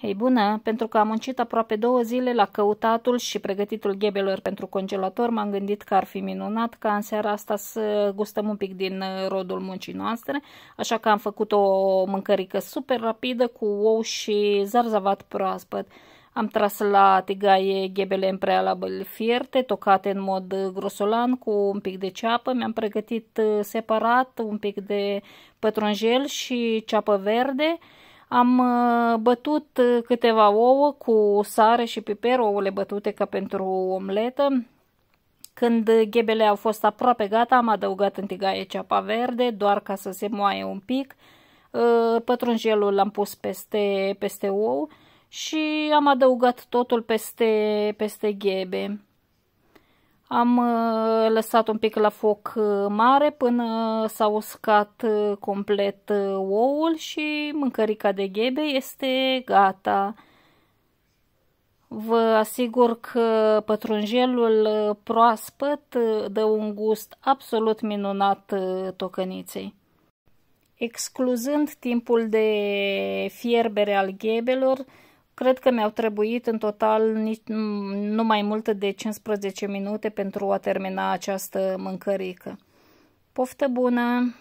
Ei bună, pentru că am muncit aproape două zile la căutatul și pregătitul ghebelor pentru congelator, m-am gândit că ar fi minunat ca în seara asta să gustăm un pic din uh, rodul muncii noastre, așa că am făcut o mâncărică super rapidă cu ou și zarzavat proaspăt. Am tras la tigaie ghebele în prealabil fierte, tocate în mod uh, grosolan cu un pic de ceapă. Mi-am pregătit uh, separat un pic de pătrunjel și ceapă verde am uh, bătut uh, câteva ouă cu sare și piper, ouăle bătute ca pentru omletă. Când ghebele au fost aproape gata, am adăugat în tigaie ceapa verde, doar ca să se moaie un pic. Uh, pătrunjelul l-am pus peste, peste ou și am adăugat totul peste, peste ghebe. Am uh, lăsat un pic la foc uh, mare până s-a uscat uh, complet oul și mâncărica de ghebe este gata. Vă asigur că pătrunjelul proaspăt dă un gust absolut minunat tocăniței. Excluzând timpul de fierbere al ghebelor, Cred că mi-au trebuit în total nici, nu mai mult de 15 minute pentru a termina această mâncărică. Poftă bună!